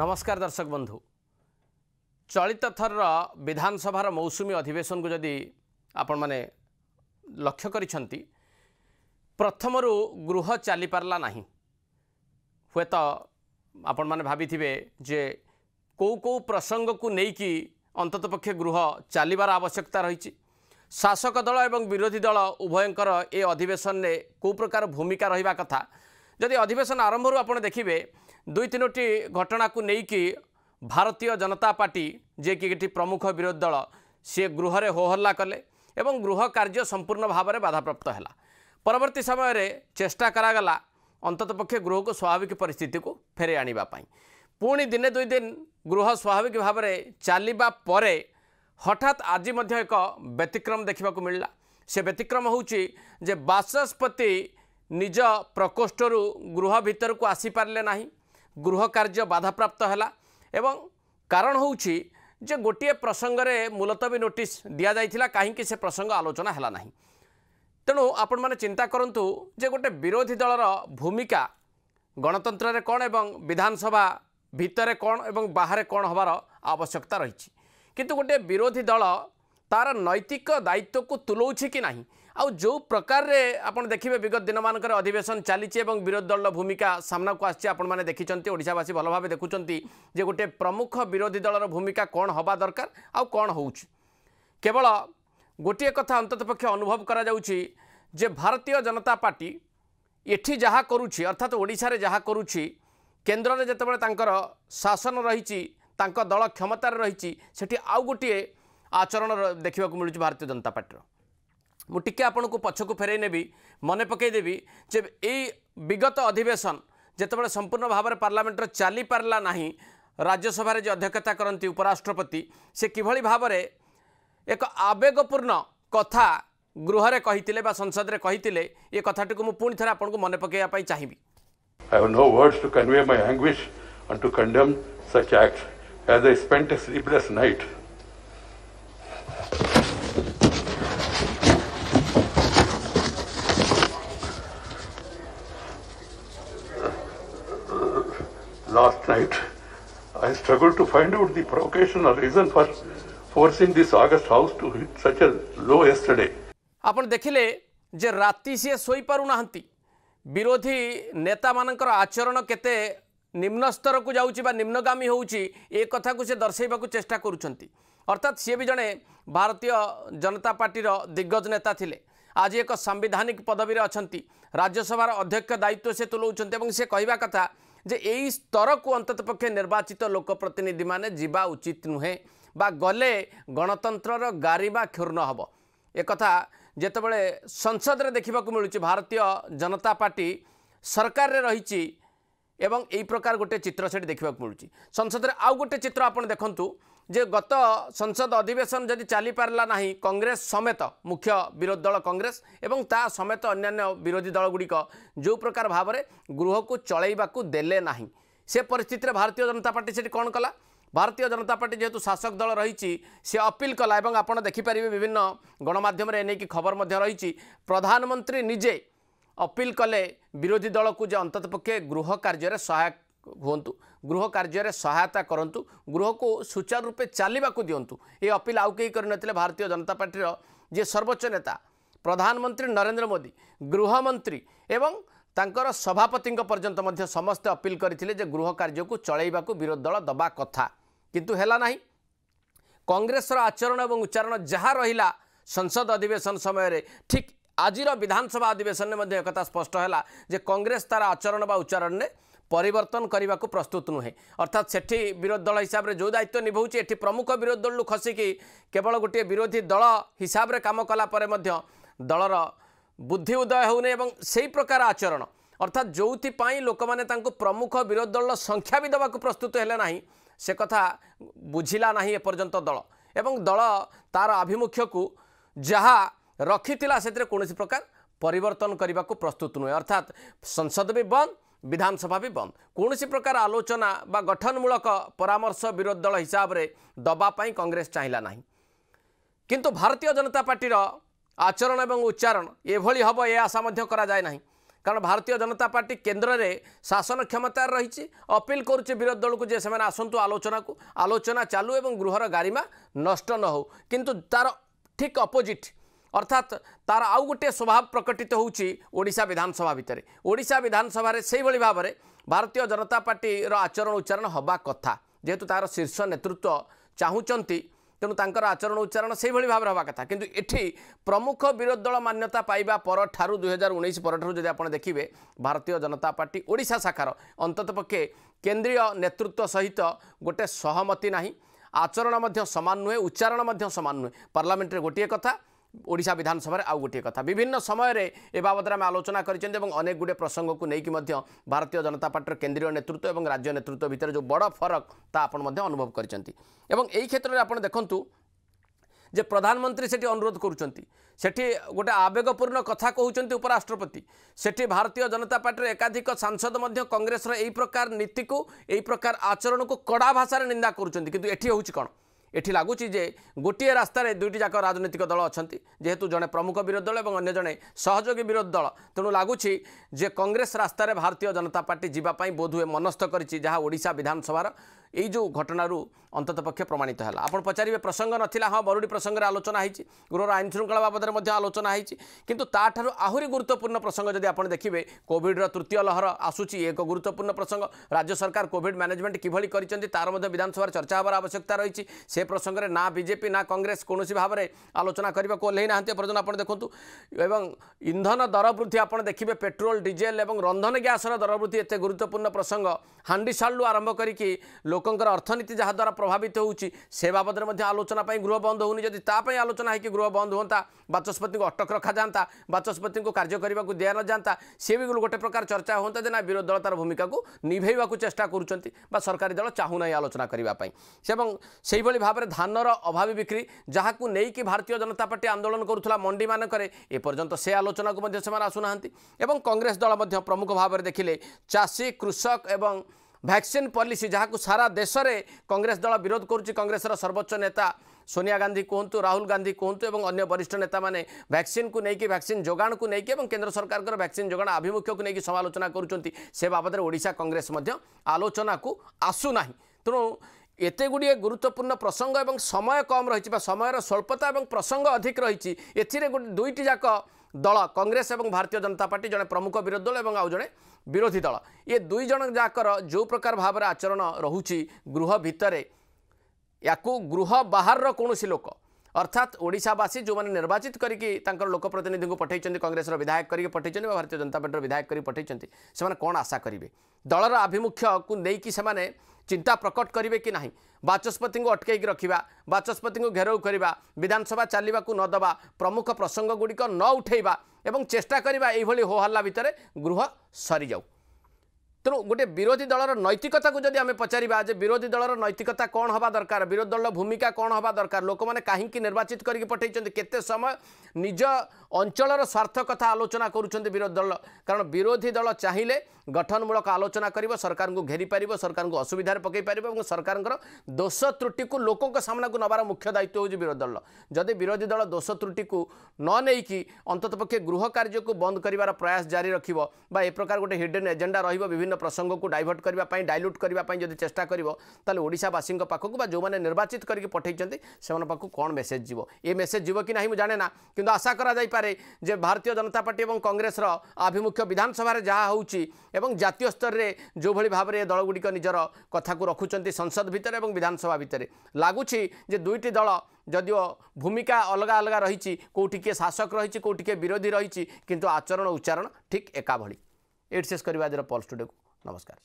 ନମସ୍କାର ଦର୍ଶକ ବନ୍ଧୁ ଚଳିତ ଥରର ବିଧାନସଭାର ମୌସୁମୀ ଅଧିବେଶନକୁ ଯଦି ଆପଣମାନେ ଲକ୍ଷ୍ୟ କରିଛନ୍ତି ପ୍ରଥମରୁ ଗୃହ ଚାଲିପାରିଲା ନାହିଁ ହୁଏତ ଆପଣମାନେ ଭାବିଥିବେ ଯେ କେଉଁ କେଉଁ ପ୍ରସଙ୍ଗକୁ ନେଇକି ଅନ୍ତତ ପକ୍ଷେ ଗୃହ ଚାଲିବାର ଆବଶ୍ୟକତା ରହିଛି ଶାସକ ଦଳ ଏବଂ ବିରୋଧୀ ଦଳ ଉଭୟଙ୍କର ଏ ଅଧିବେଶନରେ କେଉଁ ପ୍ରକାର ଭୂମିକା ରହିବା କଥା ଯଦି ଅଧିବେଶନ ଆରମ୍ଭରୁ ଆପଣ ଦେଖିବେ ଦୁଇ ତିନୋଟି ଘଟଣାକୁ ନେଇକି ଭାରତୀୟ ଜନତା ପାର୍ଟି ଯିଏକି ଏଠି ପ୍ରମୁଖ ବିରୋଧୀ ଦଳ ସିଏ ଗୃହରେ ହୋହଲ୍ଲା କଲେ ଏବଂ ଗୃହ କାର୍ଯ୍ୟ ସମ୍ପୂର୍ଣ୍ଣ ଭାବରେ ବାଧାପ୍ରାପ୍ତ ହେଲା ପରବର୍ତ୍ତୀ ସମୟରେ ଚେଷ୍ଟା କରାଗଲା ଅନ୍ତତଃପକ୍ଷେ ଗୃହକୁ ସ୍ୱାଭାବିକ ପରିସ୍ଥିତିକୁ ଫେରାଇ ଆଣିବା ପାଇଁ ପୁଣି ଦିନେ ଦୁଇ ଦିନ ଗୃହ ସ୍ୱାଭାବିକ ଭାବରେ ଚାଲିବା ପରେ ହଠାତ୍ ଆଜି ମଧ୍ୟ ଏକ ବ୍ୟତିକ୍ରମ ଦେଖିବାକୁ ମିଳିଲା ସେ ବ୍ୟତିକ୍ରମ ହେଉଛି ଯେ ବାଚସ୍ପତି ନିଜ ପ୍ରକୋଷ୍ଠରୁ ଗୃହ ଭିତରକୁ ଆସିପାରିଲେ ନାହିଁ ଗୃହ କାର୍ଯ୍ୟ ବାଧାପ୍ରାପ୍ତ ହେଲା ଏବଂ କାରଣ ହେଉଛି ଯେ ଗୋଟିଏ ପ୍ରସଙ୍ଗରେ ମୁଲତବୀ ନୋଟିସ୍ ଦିଆଯାଇଥିଲା କାହିଁକି ସେ ପ୍ରସଙ୍ଗ ଆଲୋଚନା ହେଲା ନାହିଁ ତେଣୁ ଆପଣମାନେ ଚିନ୍ତା କରନ୍ତୁ ଯେ ଗୋଟିଏ ବିରୋଧୀ ଦଳର ଭୂମିକା ଗଣତନ୍ତ୍ରରେ କ'ଣ ଏବଂ ବିଧାନସଭା ଭିତରେ କ'ଣ ଏବଂ ବାହାରେ କ'ଣ ହେବାର ଆବଶ୍ୟକତା ରହିଛି କିନ୍ତୁ ଗୋଟିଏ ବିରୋଧୀ ଦଳ তার নୈতিক দায়িত্বକୁ ତୁଲାଉଛି କି ନାହିଁ ଆଉ ଯେଉଁ ପ୍ରକାରରେ ଆପଣ ଦେଖିବେ ବିଗତ ଦିନମାନଙ୍କରେ ଅଧିବେଶନ ଚାଲିଛି ଏବଂ ବିରୋଧୀ ଦଳର ଭୂମିକା ସାମ୍ନାକୁ ଆସିଛି ଆପଣମାନେ ଦେଖିଛନ୍ତି ଓଡ଼ିଶାବାସୀ ଭଲ ଭାବେ ଦେଖୁଛନ୍ତି ଯେ ଗୋଟିଏ ପ୍ରମୁଖ ବିରୋଧୀ ଦଳର ଭୂମିକା କ'ଣ ହେବା ଦରକାର ଆଉ କ'ଣ ହେଉଛି କେବଳ ଗୋଟିଏ କଥା ଅନ୍ତତଃ ପକ୍ଷେ ଅନୁଭବ କରାଯାଉଛି ଯେ ଭାରତୀୟ ଜନତା ପାର୍ଟି ଏଠି ଯାହା କରୁଛି ଅର୍ଥାତ୍ ଓଡ଼ିଶାରେ ଯାହା କରୁଛି କେନ୍ଦ୍ରରେ ଯେତେବେଳେ ତାଙ୍କର ଶାସନ ରହିଛି ତାଙ୍କ ଦଳ କ୍ଷମତାରେ ରହିଛି ସେଠି ଆଉ ଗୋଟିଏ ଆଚରଣ ଦେଖିବାକୁ ମିଳୁଛି ଭାରତୀୟ ଜନତା ପାର୍ଟିର ମୁଁ ଟିକିଏ ଆପଣଙ୍କୁ ପଛକୁ ଫେରାଇ ନେବି ମନେ ପକାଇଦେବି ଯେ ଏଇ ବିଗତ ଅଧିବେଶନ ଯେତେବେଳେ ସମ୍ପୂର୍ଣ୍ଣ ଭାବରେ ପାର୍ଲାମେଣ୍ଟର ଚାଲିପାରିଲା ନାହିଁ ରାଜ୍ୟସଭାରେ ଯେ ଅଧ୍ୟକ୍ଷତା କରନ୍ତି ଉପରାଷ୍ଟ୍ରପତି ସେ କିଭଳି ଭାବରେ ଏକ ଆବେଗପୂର୍ଣ୍ଣ କଥା ଗୃହରେ କହିଥିଲେ ବା ସଂସଦରେ କହିଥିଲେ ଏ କଥାଟିକୁ ମୁଁ ପୁଣି ଥରେ ଆପଣଙ୍କୁ ମନେ ପକାଇବା ପାଇଁ ଚାହିଁବି I have no words to convey my anguish and to condemn such act as I spent a sleepless night struggle to find out the provocation or reason for forcing this August house to hit such a low yesterday. आपण देखिले जे राति से सोई पारु नाहंती विरोधी नेता मानकर आचरण केते निम्न स्तर को जाउची बा निम्नगामी होउची एक कथा को से दर्शैबा को चेष्टा करूचंती अर्थात से भी जने भारतीय जनता पार्टी रो दिग्गज नेता थिले आज एक संवैधानिक पदवी रे अछंती राज्यसभा अध्यक्ष दायित्व से तुलौचंती एवं से कहिबा कथा ଯେ ଏଇ ସ୍ତରକୁ ଅନ୍ତତଃ ପକ୍ଷେ ନିର୍ବାଚିତ ଲୋକପ୍ରତିନିଧିମାନେ ଯିବା ଉଚିତ ନୁହେଁ ବା ଗଲେ ଗଣତନ୍ତ୍ରର ଗାରିବା କ୍ଷୁର୍ଣ୍ଣ ହେବ ଏକଥା ଯେତେବେଳେ ସଂସଦରେ ଦେଖିବାକୁ ମିଳୁଛି ଭାରତୀୟ ଜନତା ପାର୍ଟି ସରକାରରେ ରହିଛି ଏବଂ ଏହି ପ୍ରକାର ଗୋଟିଏ ଚିତ୍ର ସେଠି ଦେଖିବାକୁ ମିଳୁଛି ସଂସଦରେ ଆଉ ଗୋଟିଏ ଚିତ୍ର ଆପଣ ଦେଖନ୍ତୁ ଯେ ଗତ ସଂସଦ ଅଧିବେଶନ ଯଦି ଚାଲିପାରିଲା ନାହିଁ କଂଗ୍ରେସ ସମେତ ମୁଖ୍ୟ ବିରୋଧୀ ଦଳ କଂଗ୍ରେସ ଏବଂ ତା ସମେତ ଅନ୍ୟାନ୍ୟ ବିରୋଧୀ ଦଳଗୁଡ଼ିକ ଯେଉଁ ପ୍ରକାର ଭାବରେ ଗୃହକୁ ଚଳାଇବାକୁ ଦେଲେ ନାହିଁ ସେ ପରିସ୍ଥିତିରେ ଭାରତୀୟ ଜନତା ପାର୍ଟି ସେଠି କ'ଣ କଲା ଭାରତୀୟ ଜନତା ପାର୍ଟି ଯେହେତୁ ଶାସକ ଦଳ ରହିଛି ସେ ଅପିଲ୍ କଲା ଏବଂ ଆପଣ ଦେଖିପାରିବେ ବିଭିନ୍ନ ଗଣମାଧ୍ୟମରେ ଏ ଖବର ମଧ୍ୟ ରହିଛି ପ୍ରଧାନମନ୍ତ୍ରୀ ନିଜେ ଅପିଲ୍ କଲେ ବିରୋଧୀ ଦଳକୁ ଯେ ଅନ୍ତତଃ ପକ୍ଷେ ଗୃହ କାର୍ଯ୍ୟରେ ସହାୟକ ହୁଅନ୍ତୁ ଗୃହ କାର୍ଯ୍ୟରେ ସହାୟତା କରନ୍ତୁ ଗୃହକୁ ସୁଚାରୁ ରୂପେ ଚାଲିବାକୁ ଦିଅନ୍ତୁ ଏ ଅପିଲ୍ ଆଉ କେହି କରିନଥିଲେ ଭାରତୀୟ ଜନତା ପାର୍ଟିର ଯିଏ ସର୍ବୋଚ୍ଚ ନେତା ପ୍ରଧାନମନ୍ତ୍ରୀ ନରେନ୍ଦ୍ର ମୋଦି ଗୃହମନ୍ତ୍ରୀ ଏବଂ ତାଙ୍କର ସଭାପତିଙ୍କ ପର୍ଯ୍ୟନ୍ତ ମଧ୍ୟ ସମସ୍ତେ ଅପିଲ୍ କରିଥିଲେ ଯେ ଗୃହ କାର୍ଯ୍ୟକୁ ଚଳାଇବାକୁ ବିରୋଧୀ ଦଳ ଦେବା କଥା କିନ୍ତୁ ହେଲା ନାହିଁ କଂଗ୍ରେସର ଆଚରଣ ଏବଂ ଉଚ୍ଚାରଣ ଯାହା ରହିଲା ସଂସଦ ଅଧିବେଶନ ସମୟରେ ଠିକ୍ ଆଜିର ବିଧାନସଭା ଅଧିବେଶନରେ ମଧ୍ୟ ଏକଥା ସ୍ପଷ୍ଟ ହେଲା ଯେ କଂଗ୍ରେସ ତା'ର ଆଚରଣ ବା ଉଚ୍ଚାରଣରେ ପରିବର୍ତ୍ତନ କରିବାକୁ ପ୍ରସ୍ତୁତ ନୁହେଁ ଅର୍ଥାତ୍ ସେଠି ବିରୋଧୀ ଦଳ ହିସାବରେ ଯେଉଁ ଦାୟିତ୍ୱ ନିଭାଉଛି ଏଠି ପ୍ରମୁଖ ବିରୋଧୀ ଦଳରୁ ଖସିକି କେବଳ ଗୋଟିଏ ବିରୋଧୀ ଦଳ ହିସାବରେ କାମ କଲା ପରେ ମଧ୍ୟ ଦଳର ବୁଦ୍ଧି ଉଦୟ ହେଉନି ଏବଂ ସେହି ପ୍ରକାର ଆଚରଣ ଅର୍ଥାତ୍ ଯେଉଁଥିପାଇଁ ଲୋକମାନେ ତାଙ୍କୁ ପ୍ରମୁଖ ବିରୋଧୀ ଦଳର ସଂଖ୍ୟା ବି ଦେବାକୁ ପ୍ରସ୍ତୁତ ହେଲେ ନାହିଁ ସେ କଥା ବୁଝିଲା ନାହିଁ ଏପର୍ଯ୍ୟନ୍ତ ଦଳ ଏବଂ ଦଳ ତା'ର ଆଭିମୁଖ୍ୟକୁ ଯାହା ରଖିଥିଲା ସେଥିରେ କୌଣସି ପ୍ରକାର ପରିବର୍ତ୍ତନ କରିବାକୁ ପ୍ରସ୍ତୁତ ନୁହେଁ ଅର୍ଥାତ୍ ସଂସଦ ବି ବନ୍ଦ ବିଧାନସଭା ବି ବନ୍ଦ କୌଣସି ପ୍ରକାର ଆଲୋଚନା ବା ଗଠନମୂଳକ ପରାମର୍ଶ ବିରୋଧୀ ଦଳ ହିସାବରେ ଦେବା ପାଇଁ କଂଗ୍ରେସ ଚାହିଁଲା ନାହିଁ କିନ୍ତୁ ଭାରତୀୟ ଜନତା ପାର୍ଟିର ଆଚରଣ ଏବଂ ଉଚ୍ଚାରଣ ଏଭଳି ହେବ ଏ ଆଶା ମଧ୍ୟ କରାଯାଏ ନାହିଁ କାରଣ ଭାରତୀୟ ଜନତା ପାର୍ଟି କେନ୍ଦ୍ରରେ ଶାସନ କ୍ଷମତାରେ ରହିଛି ଅପିଲ୍ କରୁଛି ବିରୋଧୀ ଦଳକୁ ଯେ ସେମାନେ ଆସନ୍ତୁ ଆଲୋଚନାକୁ ଆଲୋଚନା ଚାଲୁ ଏବଂ ଗୃହର ଗାରିମା ନଷ୍ଟ ନ ହେଉ କିନ୍ତୁ ତା'ର ଠିକ୍ ଅପୋଜିଟ୍ ଅର୍ଥାତ୍ ତା'ର ଆଉ ଗୋଟିଏ ସ୍ୱଭାବ ପ୍ରକଟିତ ହେଉଛି ଓଡ଼ିଶା ବିଧାନସଭା ଭିତରେ ଓଡ଼ିଶା ବିଧାନସଭାରେ ସେହିଭଳି ଭାବରେ ଭାରତୀୟ ଜନତା ପାର୍ଟିର ଆଚରଣ ଉଚ୍ଚାରଣ ହେବା କଥା ଯେହେତୁ ତା'ର ଶୀର୍ଷ ନେତୃତ୍ୱ ଚାହୁଁଛନ୍ତି ତେଣୁ ତାଙ୍କର ଆଚରଣ ଉଚ୍ଚାରଣ ସେହିଭଳି ଭାବରେ ହେବା କଥା କିନ୍ତୁ ଏଠି ପ୍ରମୁଖ ବିରୋଧୀ ଦଳ ମାନ୍ୟତା ପାଇବା ପରଠାରୁ ଦୁଇହଜାର ଉଣେଇଶ ପରଠାରୁ ଯଦି ଆପଣ ଦେଖିବେ ଭାରତୀୟ ଜନତା ପାର୍ଟି ଓଡ଼ିଶା ଶାଖାର ଅନ୍ତତଃ ପକ୍ଷେ କେନ୍ଦ୍ରୀୟ ନେତୃତ୍ୱ ସହିତ ଗୋଟେ ସହମତି ନାହିଁ ଆଚରଣ ମଧ୍ୟ ସମାନ ନୁହେଁ ଉଚ୍ଚାରଣ ମଧ୍ୟ ସମାନ ନୁହେଁ ପାର୍ଲାମେଣ୍ଟରେ ଗୋଟିଏ କଥା ଓଡ଼ିଶା ବିଧାନସଭାରେ ଆଉ ଗୋଟିଏ କଥା ବିଭିନ୍ନ ସମୟରେ ଏ ବାବଦରେ ଆମେ ଆଲୋଚନା କରିଛନ୍ତି ଏବଂ ଅନେକ ଗୁଡ଼ିଏ ପ୍ରସଙ୍ଗକୁ ନେଇକି ମଧ୍ୟ ଭାରତୀୟ ଜନତା ପାର୍ଟିର କେନ୍ଦ୍ରୀୟ ନେତୃତ୍ୱ ଏବଂ ରାଜ୍ୟ ନେତୃତ୍ୱ ଭିତରେ ଯେଉଁ ବଡ଼ ଫରକ ତାହା ଆପଣ ମଧ୍ୟ ଅନୁଭବ କରିଛନ୍ତି ଏବଂ ଏହି କ୍ଷେତ୍ରରେ ଆପଣ ଦେଖନ୍ତୁ ଯେ ପ୍ରଧାନମନ୍ତ୍ରୀ ସେଠି ଅନୁରୋଧ କରୁଛନ୍ତି ସେଠି ଗୋଟେ ଆବେଗପୂର୍ଣ୍ଣ କଥା କହୁଛନ୍ତି ଉପରାଷ୍ଟ୍ରପତି ସେଠି ଭାରତୀୟ ଜନତା ପାର୍ଟିର ଏକାଧିକ ସାଂସଦ ମଧ୍ୟ କଂଗ୍ରେସର ଏହି ପ୍ରକାର ନୀତିକୁ ଏହି ପ୍ରକାର ଆଚରଣକୁ କଡ଼ା ଭାଷାରେ ନିନ୍ଦା କରୁଛନ୍ତି କିନ୍ତୁ ଏଠି ହେଉଛି କ'ଣ ଏଠି ଲାଗୁଛି ଯେ ଗୋଟିଏ ରାସ୍ତାରେ ଦୁଇଟି ଯାକ ରାଜନୈତିକ ଦଳ ଅଛନ୍ତି ଯେହେତୁ ଜଣେ ପ୍ରମୁଖ ବିରୋଧୀ ଦଳ ଏବଂ ଅନ୍ୟ ଜଣେ ସହଯୋଗୀ ବିରୋଧୀ ଦଳ ତେଣୁ ଲାଗୁଛି ଯେ କଂଗ୍ରେସ ରାସ୍ତାରେ ଭାରତୀୟ ଜନତା ପାର୍ଟି ଯିବା ପାଇଁ ବୋଧହୁଏ ମନସ୍ଥ କରିଛି ଯାହା ଓଡ଼ିଶା ବିଧାନସଭାର ଏଇ ଯେଉଁ ଘଟଣାରୁ ଅନ୍ତତଃ ପକ୍ଷେ ପ୍ରମାଣିତ ହେଲା ଆପଣ ପଚାରିବେ ପ୍ରସଙ୍ଗ ନଥିଲା ହଁ ମରୁଡ଼ି ପ୍ରସଙ୍ଗରେ ଆଲୋଚନା ହୋଇଛି ଗୃହର ଆଇନ ଶୃଙ୍ଖଳା ବାବଦରେ ମଧ୍ୟ ଆଲୋଚନା ହୋଇଛି କିନ୍ତୁ ତାଠାରୁ ଆହୁରି ଗୁରୁତ୍ୱପୂର୍ଣ୍ଣ ପ୍ରସଙ୍ଗ ଯଦି ଆପଣ ଦେଖିବେ କୋଭିଡ୍ର ତୃତୀୟ ଲହର ଆସୁଛି ଏକ ଗୁରୁତ୍ୱପୂର୍ଣ୍ଣ ପ୍ରସଙ୍ଗ ରାଜ୍ୟ ସରକାର କୋଭିଡ୍ ମ୍ୟାନେଜମେଣ୍ଟ କିଭଳି କରିଛନ୍ତି ତା'ର ମଧ୍ୟ ବିଧାନସଭାରେ ଚର୍ଚ୍ଚା ହେବାର ଆବଶ୍ୟକତା ରହିଛି ସେ ପ୍ରସଙ୍ଗରେ ନା ବିଜେପି ନା କଂଗ୍ରେସ କୌଣସି ଭାବରେ ଆଲୋଚନା କରିବାକୁ ଓହ୍ଲେଇ ନାହାନ୍ତି ଏପର୍ଯ୍ୟନ୍ତ ଆପଣ ଦେଖନ୍ତୁ ଏବଂ ଇନ୍ଧନ ଦର ବୃଦ୍ଧି ଆପଣ ଦେଖିବେ ପେଟ୍ରୋଲ ଡିଜେଲ ଏବଂ ରନ୍ଧନ ଗ୍ୟାସର ଦର ବୃଦ୍ଧି ଏତେ ଗୁରୁତ୍ୱପୂର୍ଣ୍ଣ ପ୍ରସଙ୍ଗ ହାଣ୍ଡିଶାଲରୁ ଆରମ୍ଭ କରିକି ଲୋକ ଲୋକଙ୍କର ଅର୍ଥନୀତି ଯାହାଦ୍ୱାରା ପ୍ରଭାବିତ ହେଉଛି ସେ ବାବଦରେ ମଧ୍ୟ ଆଲୋଚନା ପାଇଁ ଗୃହ ବନ୍ଦ ହେଉନି ଯଦି ତା ପାଇଁ ଆଲୋଚନା ହୋଇକି ଗୃହ ବନ୍ଦ ହୁଅନ୍ତା ବାଚସ୍ପତିଙ୍କୁ ଅଟକ ରଖାଯାଆନ୍ତା ବାଚସ୍ପତିଙ୍କୁ କାର୍ଯ୍ୟ କରିବାକୁ ଦିଆନଯାଆନ୍ତା ସିଏ ବି ଗୋଟେ ପ୍ରକାର ଚର୍ଚ୍ଚା ହୁଅନ୍ତା ଯେ ନା ବିରୋଧୀ ଦଳ ତା'ର ଭୂମିକାକୁ ନିଭେଇବାକୁ ଚେଷ୍ଟା କରୁଛନ୍ତି ବା ସରକାରୀ ଦଳ ଚାହୁଁନାହିଁ ଆଲୋଚନା କରିବା ପାଇଁ ଏବଂ ସେହିଭଳି ଭାବରେ ଧାନର ଅଭାବୀ ବିକ୍ରି ଯାହାକୁ ନେଇକି ଭାରତୀୟ ଜନତା ପାର୍ଟି ଆନ୍ଦୋଳନ କରୁଥିଲା ମଣ୍ଡିମାନଙ୍କରେ ଏପର୍ଯ୍ୟନ୍ତ ସେ ଆଲୋଚନାକୁ ମଧ୍ୟ ସେମାନେ ଆସୁନାହାନ୍ତି ଏବଂ କଂଗ୍ରେସ ଦଳ ମଧ୍ୟ ପ୍ରମୁଖ ଭାବରେ ଦେଖିଲେ ଚାଷୀ କୃଷକ ଏବଂ ଭ୍ୟାକ୍ସିନ୍ ପଲିସି ଯାହାକୁ ସାରା ଦେଶରେ କଂଗ୍ରେସ ଦଳ ବିରୋଧ କରୁଛି କଂଗ୍ରେସର ସର୍ବୋଚ୍ଚ ନେତା ସୋନିଆ ଗାନ୍ଧୀ କୁହନ୍ତୁ ରାହୁଲ ଗାନ୍ଧୀ କୁହନ୍ତୁ ଏବଂ ଅନ୍ୟ ବରିଷ୍ଠ ନେତାମାନେ ଭ୍ୟାକ୍ସିନ୍କୁ ନେଇକି ଭ୍ୟାକ୍ସିନ୍ ଯୋଗାଣକୁ ନେଇକି ଏବଂ କେନ୍ଦ୍ର ସରକାରଙ୍କର ଭ୍ୟାକ୍ସିନ୍ ଯୋଗାଣ ଆଭିମୁଖ୍ୟକୁ ନେଇକି ସମାଲୋଚନା କରୁଛନ୍ତି ସେ ବାବଦରେ ଓଡ଼ିଶା କଂଗ୍ରେସ ମଧ୍ୟ ଆଲୋଚନାକୁ ଆସୁନାହିଁ ତେଣୁ ଏତେ ଗୁଡ଼ିଏ ଗୁରୁତ୍ୱପୂର୍ଣ୍ଣ ପ୍ରସଙ୍ଗ ଏବଂ ସମୟ କମ୍ ରହିଛି ବା ସମୟର ସ୍ୱଳ୍ପତା ଏବଂ ପ୍ରସଙ୍ଗ ଅଧିକ ରହିଛି ଏଥିରେ ଗୋଟେ ଦୁଇଟି ଯାକ ଦଳ କଂଗ୍ରେସ ଏବଂ ଭାରତୀୟ ଜନତା ପାର୍ଟି ଜଣେ ପ୍ରମୁଖ ବିରୋଧୀ ଦଳ ଏବଂ ଆଉ ଜଣେ ବିରୋଧୀ ଦଳ ଏ ଦୁଇ ଜଣ ଯାକର ଯେଉଁ ପ୍ରକାର ଭାବରେ ଆଚରଣ ରହୁଛି ଗୃହ ଭିତରେ ୟାକୁ ଗୃହ ବାହାରର କୌଣସି ଲୋକ अर्थात् ओडावासी जो निर्वाचित गरिकी तर लोकप्रतिनिधि को पठाइन्छ कङ्ग्रेस र विधाकि पठान्छ भारतीय जनता पर्ट विधायक से गरि पठाइसँग कशा कि दल र आमुख्य चिन्ता प्रकट गरे कि नै बाचस्पति अटकैकि रकि बाचस्पति घेराउ विधानसभा चाहिँ नदेवा प्रमुख प्रसङ्ग गुडिक न उठैवा चेष्टा यही हल्ला भएर गृह सरी सरि ତେଣୁ ଗୋଟିଏ ବିରୋଧୀ ଦଳର ନୈତିକତାକୁ ଯଦି ଆମେ ପଚାରିବା ଯେ ବିରୋଧୀ ଦଳର ନୈତିକତା କ'ଣ ହେବା ଦରକାର ବିରୋଧୀ ଦଳର ଭୂମିକା କ'ଣ ହେବା ଦରକାର ଲୋକମାନେ କାହିଁକି ନିର୍ବାଚିତ କରିକି ପଠାଇଛନ୍ତି କେତେ ସମୟ ନିଜ ଅଞ୍ଚଳର ସ୍ୱାର୍ଥ କଥା ଆଲୋଚନା କରୁଛନ୍ତି ବିରୋଧୀ ଦଳ କାରଣ ବିରୋଧୀ ଦଳ ଚାହିଁଲେ ଗଠନମୂଳକ ଆଲୋଚନା କରିବ ସରକାରଙ୍କୁ ଘେରିପାରିବ ସରକାରଙ୍କୁ ଅସୁବିଧାରେ ପକାଇ ପାରିବ ଏବଂ ସରକାରଙ୍କର ଦୋଷ ତ୍ରୁଟିକୁ ଲୋକଙ୍କ ସାମ୍ନାକୁ ନେବାର ମୁଖ୍ୟ ଦାୟିତ୍ୱ ହେଉଛି ବିରୋଧୀ ଦଳ ଯଦି ବିରୋଧୀ ଦଳ ଦୋଷ ତ୍ରୁଟିକୁ ନ ନେଇକି ଅନ୍ତତଃ ପକ୍ଷେ ଗୃହ କାର୍ଯ୍ୟକୁ ବନ୍ଦ କରିବାର ପ୍ରୟାସ ଜାରି ରଖିବ ବା ଏ ପ୍ରକାର ଗୋଟେ ହିଡ଼େନ୍ ଏଜେଣ୍ଡା ରହିବ ବିଭିନ୍ନ ପ୍ରସଙ୍ଗକୁ ଡାଇଭର୍ଟ କରିବା ପାଇଁ ଡାଇଲ୍ୟୁଟ୍ କରିବା ପାଇଁ ଯଦି ଚେଷ୍ଟା କରିବ ତାହେଲେ ଓଡ଼ିଶାବାସୀଙ୍କ ପାଖକୁ ବା ଯେଉଁମାନେ ନିର୍ବାଚିତ କରିକି ପଠାଇଛନ୍ତି ସେମାନଙ୍କ ପାଖକୁ କ'ଣ ମେସେଜ୍ ଯିବ ଏ ମେସେଜ୍ ଯିବ କି ନାହିଁ ମୁଁ ଜାଣେ ନା କିନ୍ତୁ ଆଶା କରାଯାଇପାରେ ଯେ ଭାରତୀୟ ଜନତା ପାର୍ଟି ଏବଂ କଂଗ୍ରେସର ଆଭିମୁଖ୍ୟ ବିଧାନସଭାରେ ଯାହା ହେଉଛି ଏବଂ ଜାତୀୟ ସ୍ତରରେ ଯେଉଁଭଳି ଭାବରେ ଏ ଦଳଗୁଡ଼ିକ ନିଜର କଥାକୁ ରଖୁଛନ୍ତି ସଂସଦ ଭିତରେ ଏବଂ ବିଧାନସଭା ଭିତରେ ଲାଗୁଛି ଯେ ଦୁଇଟି ଦଳ ଯଦିଓ ଭୂମିକା ଅଲଗା ଅଲଗା ରହିଛି କେଉଁଠି କିଏ ଶାସକ ରହିଛି କେଉଁଠି କିଏ ବିରୋଧୀ ରହିଛି କିନ୍ତୁ ଆଚରଣ ଉଚ୍ଚାରଣ ଠିକ୍ ଏକାଭଳି एट शेष कर आज पल स्टूडियो को नमस्कार